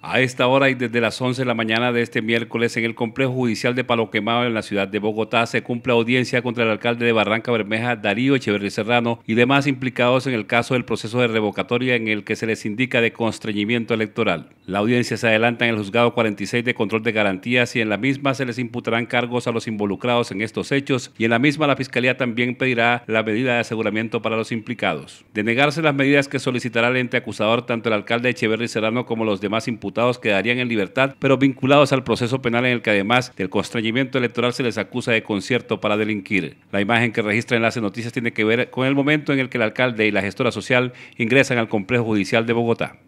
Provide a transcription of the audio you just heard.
A esta hora y desde las 11 de la mañana de este miércoles en el Complejo Judicial de Palo en la ciudad de Bogotá se cumple audiencia contra el alcalde de Barranca Bermeja, Darío Echeverri Serrano, y demás implicados en el caso del proceso de revocatoria en el que se les indica de constreñimiento electoral. La audiencia se adelanta en el juzgado 46 de control de garantías y en la misma se les imputarán cargos a los involucrados en estos hechos y en la misma la Fiscalía también pedirá la medida de aseguramiento para los implicados. De negarse las medidas que solicitará el ente acusador, tanto el alcalde Echeverry Serrano como los demás imputados quedarían en libertad, pero vinculados al proceso penal en el que además del constreñimiento electoral se les acusa de concierto para delinquir. La imagen que registra Enlace Noticias tiene que ver con el momento en el que el alcalde y la gestora social ingresan al complejo judicial de Bogotá.